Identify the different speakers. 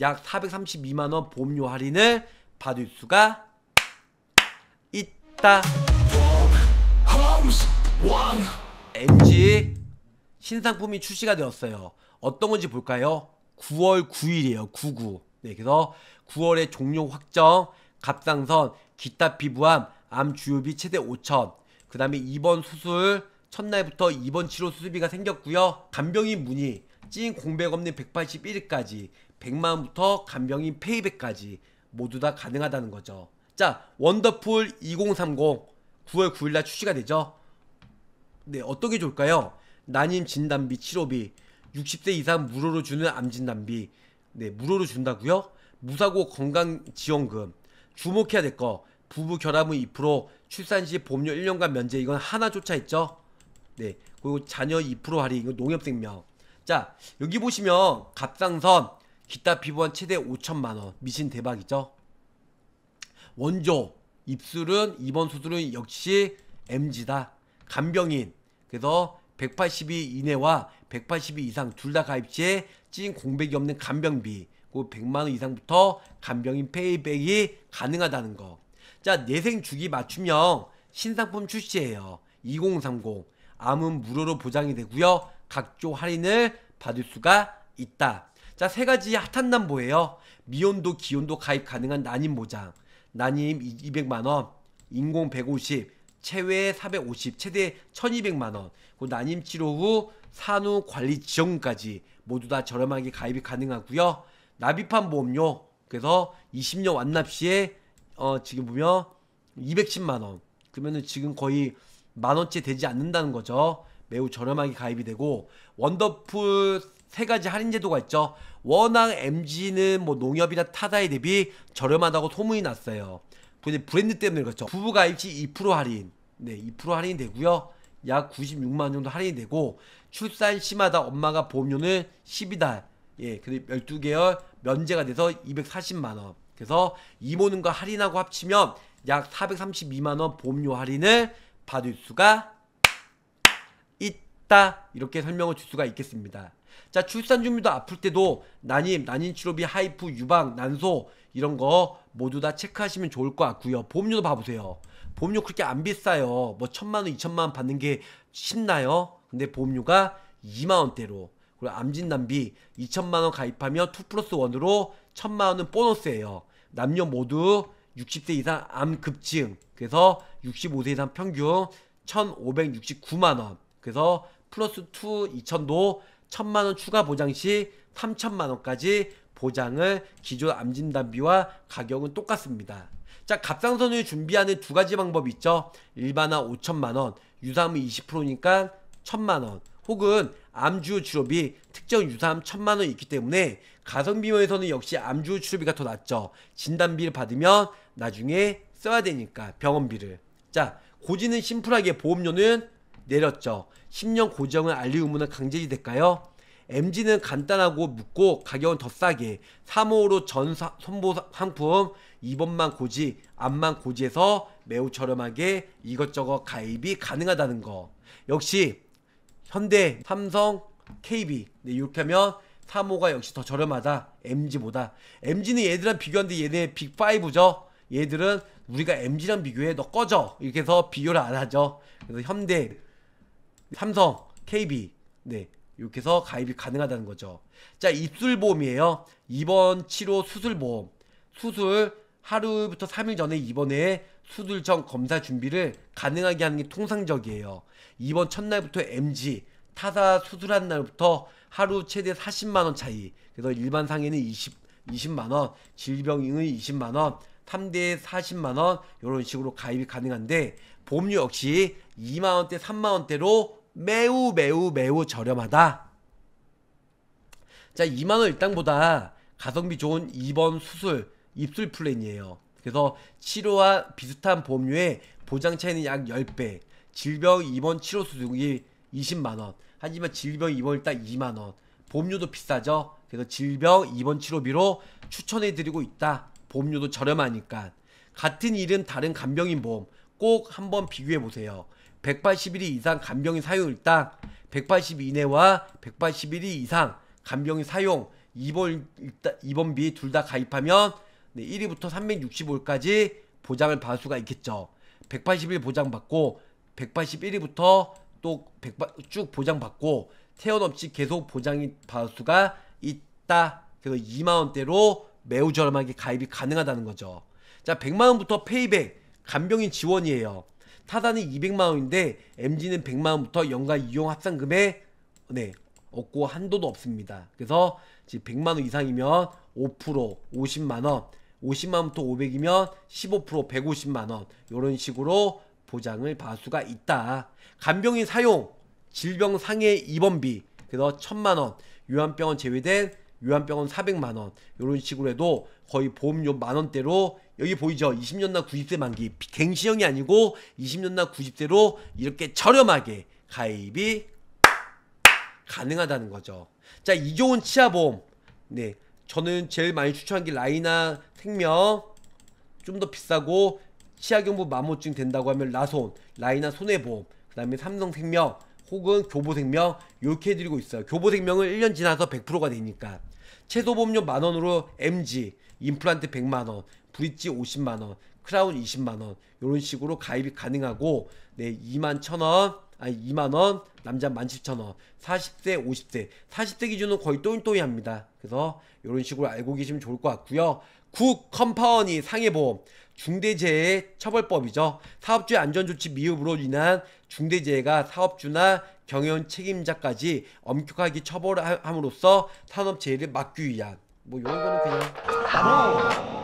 Speaker 1: 약 432만원 보험료 할인을 받을 수가 있다 MG 신상품이 출시가 되었어요 어떤 건지 볼까요? 9월 9일이에요 99 네, 그래서 9월에 종료 확정 갑상선 기타 피부암 암 주요비 최대 5천 그 다음에 입원 수술 첫날부터 입원 치료 수술비가 생겼고요 간병인 문의 찐 공백 없는 181일까지 100만부터 간병인 페이백까지 모두 다 가능하다는 거죠. 자, 원더풀 2030 9월 9일날 출시가 되죠. 네, 어떤 게 좋을까요? 난임 진단비 치료비, 60세 이상 무료로 주는 암 진단비, 네, 무료로 준다고요? 무사고 건강 지원금, 주목해야 될 거, 부부 결함은 2%, 출산 시 보험료 1년간 면제 이건 하나조차 있죠. 네, 그리고 자녀 2% 할인 이거 농협생명. 자, 여기 보시면 갑상선 기타 피부한 최대 5천만원 미친 대박이죠 원조 입술은 이번 수술은 역시 MG다 간병인 그래서 182 이내와 182 이상 둘 다 가입 시에 찐 공백이 없는 간병비 100만원 이상부터 간병인 페이백이 가능하다는 거. 자 내생 주기 맞춤형 신상품 출시해요2030 암은 무료로 보장이 되고요. 각종 할인을 받을 수가 있다. 자, 세 가지 핫한 남보예요. 미온도 기온도 가입 가능한 난임 모장. 난임 200만원, 인공 150, 체외 450, 최대 1200만원. 그 난임 치료 후 산후 관리 지원까지 모두 다 저렴하게 가입이 가능하고요. 납입한 보험료. 그래서 20년 완납 시에 어 지금 보면 210만 원. 그러면은 지금 거의 만 원째 되지 않는다는 거죠. 매우 저렴하게 가입이 되고 원더풀 세 가지 할인 제도가 있죠. 워낙 MG는 뭐 농협이나 타다에 대비 저렴하다고 소문이 났어요. 브랜드 때문에 그렇죠. 부부 가입시 2% 할인. 네, 2% 할인이 되고요. 약 96만 원 정도 할인이 되고 출산 시마다 엄마가 보험료는 12달 예, 그리 12개월 면제가 돼서 240만 원. 그래서 이모는과 할인하고 합치면 약 432만 원 보험료 할인을 받을 수가 같다 이렇게 설명을 줄 수가 있겠습니다. 자 출산 준비도 아플 때도 난임, 난임 치료비, 하이프, 유방, 난소 이런 거 모두 다 체크하시면 좋을 것 같고요. 보험료도 봐보세요. 보험료 그렇게 안 비싸요. 뭐 천만 원, 이천만 원 받는 게 쉽나요? 근데 보험료가 2만 원대로 그리고 암진단비 2천만 원 가입하면 2 플러스 1으로 천만 원은 보너스예요. 남녀 모두 60세 이상 암 급증 그래서 65세 이상 평균 1,569만 원 그래서 플러스 2 2천도 천만원 추가 보장 시 3천만원까지 보장을 기존 암진단비와 가격은 똑같습니다. 자, 갑상선을 준비하는 두 가지 방법이 있죠. 일반화 5천만원, 유사암은 20%니까 천만원, 혹은 암주 치료비 특정 유사함 천만원이 있기 때문에 가성비면에서는 역시 암주 치료비가 더 낫죠. 진단비를 받으면 나중에 써야 되니까 병원비를. 자, 고지는 심플하게 보험료는 내렸죠. 10년 고정은 알리 의무는 강제지 될까요? MG는 간단하고 묻고 가격은 더 싸게 3호로 전 사, 선보 상품 2번만 고지, 앞만 고지해서 매우 저렴하게 이것저것 가입이 가능하다는 거. 역시 현대, 삼성, KB 네, 이렇게 하면 3호가 역시 더 저렴하다. MG보다. MG는 얘들랑 비교하는데 얘네 빅5죠. 얘들은 우리가 MG랑 비교해 너 꺼져. 이렇게 해서 비교를 안 하죠. 그래서 현대, 삼성, KB 네 이렇게 해서 가입이 가능하다는 거죠. 자 입술보험이에요. 입원 치료 수술보험 수술 하루부터 3일 전에 입원해 수술 전 검사 준비를 가능하게 하는 게 통상적이에요. 입원 첫날부터 MG 타사 수술한 날부터 하루 최대 40만원 차이 그래서 일반 상해는 20, 20만원 질병인의 20만원 3대 40만원 이런 식으로 가입이 가능한데 보험료 역시 2만원대 3만원대로 매우 매우 매우 저렴하다. 자, 2만원 일당보다 가성비 좋은 2번 수술, 입술 플랜이에요. 그래서 치료와 비슷한 보험료에 보장 차이는 약 10배, 질병 입원 치료 수술이 20만원, 하지만 질병 입원 일당 2만원, 보험료도 비싸죠? 그래서 질병 입원 치료비로 추천해드리고 있다. 보험료도 저렴하니까. 같은 일은 다른 간병인 보험 꼭 한번 비교해보세요. 181일 이상 이 간병인 사용 일당, 180 이내와 181일 이상 간병인 사용 입원 입원비 둘 다 가입하면 네, 1위부터 365일까지 보장을 받을 수가 있겠죠. 180일 보장받고 181일부터 또 쭉 보장받고 태연 없이 계속 보장이 받을 수가 있다. 그래서 2만원대로 매우 저렴하게 가입이 가능하다는 거죠. 자, 100만원부터 페이백, 간병인 지원이에요. 타단이 200만원인데 MG는 100만원부터 연간 이용 합산금에 네 없고 한도도 없습니다. 그래서 지금 100만원 이상이면 5% 50만원 50만원부터 500이면 15% 150만원 이런 식으로 보장을 받을 수가 있다. 간병인 사용 질병 상해 입원비 그래서 1000만원 요한병원 제외된 요한병원 400만 원요런 식으로 해도 거의 보험료 만 원대로 여기 보이죠? 20년나 90세 만기 갱신형이 아니고 20년나 90세로 이렇게 저렴하게 가입이 가능하다는 거죠. 자 이종훈 치아보험 네 저는 제일 많이 추천한 게 라이나 생명 좀 더 비싸고 치아경부 마모증 된다고 하면 라손 라이나 손해보험 그 다음에 삼성생명 혹은 교보생명 이렇게 해드리고 있어요. 교보생명은 1년 지나서 100%가 되니까 최소 보험료 만원으로 MG, 임플란트 100만원, 브릿지 50만원, 크라운 20만원 이런 식으로 가입이 가능하고 네 2만 1천원 아니 2만원 남자 11,000원 40세 50세 40세 기준은 거의 또이이합니다 그래서 이런 식으로 알고 계시면 좋을 것 같고요 국 컴파원이 상해보험 중대재해 처벌법이죠. 사업주의 안전조치 미흡으로 인한 중대재해가 사업주나 경영 책임자까지 엄격하게 처벌함으로써 산업재해를 막기 위한 뭐 이런 거는 그냥 바로.